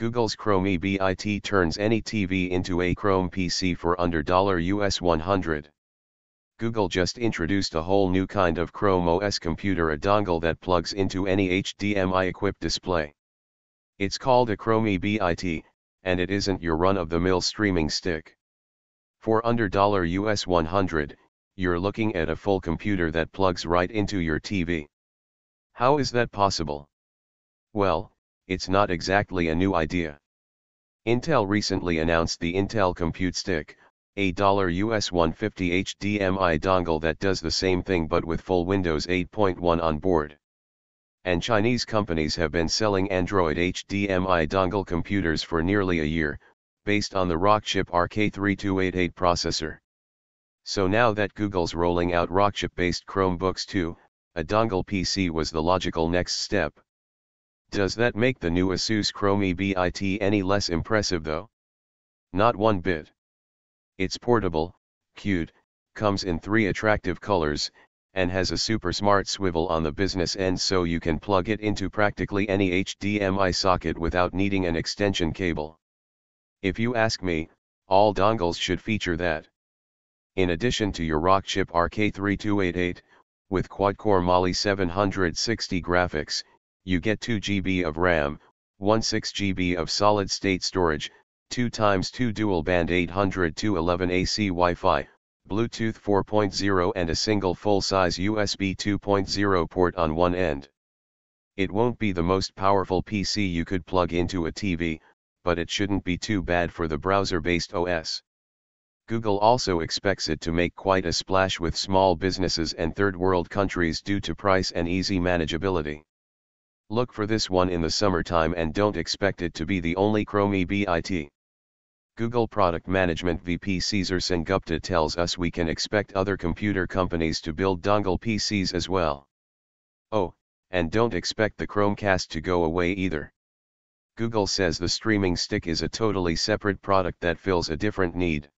Google's Chrome EBIT turns any TV into a Chrome PC for under US 100. Google just introduced a whole new kind of Chrome OS computer a dongle that plugs into any HDMI-equipped display. It's called a Chrome EBIT, and it isn't your run-of-the-mill streaming stick. For under US 100, you're looking at a full computer that plugs right into your TV. How is that possible? Well, it's not exactly a new idea. Intel recently announced the Intel Compute Stick, a US 150 HDMI dongle that does the same thing but with full Windows 8.1 on board. And Chinese companies have been selling Android HDMI dongle computers for nearly a year, based on the Rockchip RK3288 processor. So now that Google's rolling out Rockchip-based Chromebooks too, a dongle PC was the logical next step. Does that make the new Asus Chrome EBIT any less impressive though? Not one bit. It's portable, cute, comes in three attractive colors, and has a super smart swivel on the business end so you can plug it into practically any HDMI socket without needing an extension cable. If you ask me, all dongles should feature that. In addition to your Rockchip RK3288, with quad-core Mali 760 graphics, you get 2 GB of RAM, 1 6 GB of solid state storage, 2 times 2 dual band 800 211 AC Wi-Fi, Bluetooth 4.0 and a single full-size USB 2.0 port on one end. It won't be the most powerful PC you could plug into a TV, but it shouldn't be too bad for the browser-based OS. Google also expects it to make quite a splash with small businesses and third world countries due to price and easy manageability. Look for this one in the summertime and don't expect it to be the only Chrome BIT. Google Product Management VP Caesar Sengupta tells us we can expect other computer companies to build dongle PCs as well. Oh, and don't expect the Chromecast to go away either. Google says the streaming stick is a totally separate product that fills a different need.